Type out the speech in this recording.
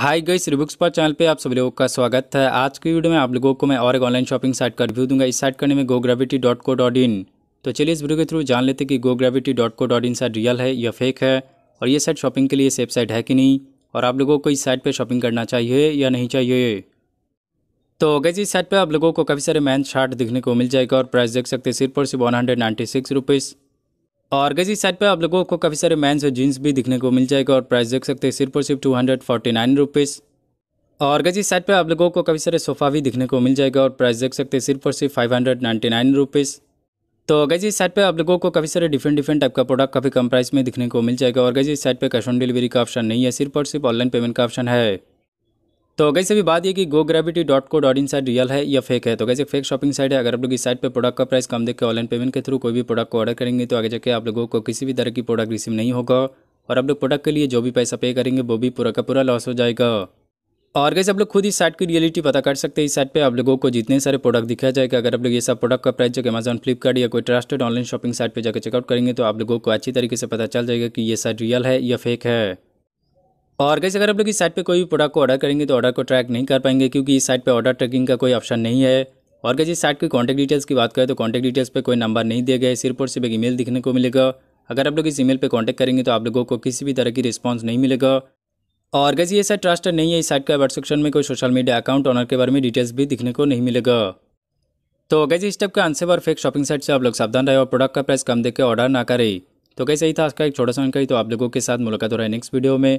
हाय गई रिबुक्स पर चैनल पे आप सभी लोगों का स्वागत है आज की वीडियो में आप लोगों को मैं और एक ऑनलाइन शॉपिंग साइट का रिव्यू दूंगा इस साइट का में है go gravity dot co dot in तो चलिए इस वीडियो के थ्रू जान लेते कि go gravity dot co dot in site real है या फेक है और ये साइट शॉपिंग के लिए सेफ साइट है कि नहीं और आप लोगों को इस साइट पर शॉपिंग करना चाहिए या नहीं चाहिए तो गैस इस साइट पर आप लोगों को काफ़ी सारे मैन शार्ट दिखने को मिल जाएगा और प्राइस देख सकते हैं सिर्फ और सिर्फ one hundred ninety six rupees और गज इस साइड पर आप लोगों को काफ़ी सारे मैंस और जीन्स भी दिखने को मिल जाएगा और प्राइस देख सकते हैं सिर्फ और सिर्फ two hundred forty nine rupees और गज इस साइड पर आप लोगों को काफ़ी सारे सोफ़ा भी दिखने को मिल जाएगा और प्राइस देख सकते हैं सिर्फ और सिर्फ five hundred ninety nine rupees तो गज इस साइड पर आप लोगों को काफ़ी सारे डिफरेंट डिफरेंट टाइप का प्रोडक्ट काफ़ी कम प्राइस में दिखने को मिल जाएगा और गज इस साइड पर कैश ऑन डिलीवरी का ऑप्शन नहीं है सिर्फ और सिर्फ ऑनलाइन पेमेंट का ऑप्शन है तो कैसे भी बात ये कि go gravity dot co dot in site real है या फेक है तो कैसे फेक शॉपिंग साइट है अगर आप लोग इस साइट पे प्रोडक्ट का प्राइस कम देख के ऑनलाइन पेमेंट के थ्रू कोई भी प्रोडक्ट को ऑर्डर करेंगे तो आगे जाके आप लोगों को किसी भी तरह की प्रोडक्ट रिसीव नहीं होगा और आप लोग प्रोडक्ट के लिए जो भी पैसा पे करेंगे वो भी पूरा का पूरा लॉस हो जाएगा और कैसे आप लोग खुद इस साइट की रियलिटी पता कर सकते हैं इस साइट पे आप लोगों को जितने सारे प्रोडक्ट दिखाया जाएगा अगर आप लोग ये सब प्रोडक्ट का प्राइस जो कि अमेजन फ्लिपकार्ट या कोई ट्रस्टेड ऑनलाइन शॉपिंग साइट पे जाकर चेकआउट करेंगे तो आप लोगों को अच्छी तरीके से पता चल जाएगा कि ये साइट रियल है या फेक है और कैसे अगर आप लोग इस साइट पे कोई भी प्रोडक्ट को ऑर्डर करेंगे तो ऑर्डर को ट्रैक नहीं कर पाएंगे क्योंकि इस साइट पे ऑर्डर ट्रैकिंग का कोई ऑप्शन नहीं है और कैसे इस साइट की कॉन्टैक्ट डिटेल्स की बात करें तो कॉन्टैक्ट डिटेल्स पर कोई नंबर नहीं दिया गया है सिर्फ और सिर्फ एक ईमेल दिखने को मिलेगा अगर आप लोग इस ईमेल पर कॉन्टैक्ट करेंगे तो आप लोगों को किसी भी तरह की रिस्पॉन्स नहीं मिलेगा और कैसे ये साइट ट्रस्ट नहीं है इस साइट का वेब में कोई सोशल मीडिया अकाउंट ऑनर के बारे में डिटेल्स भी दिखने को नहीं मिलेगा तो कैसे इस टाइप का आंसर और फेक शॉपिंग साइट से आप लोग सावधान रहे और प्रोडक्ट का प्राइस कम देकर ऑर्डर ना करें तो कैसे ही था आज का एक छोटा सा जानकारी तो आप लोगों के साथ मुलाकात हो रहा है नेक्स्ट वीडियो में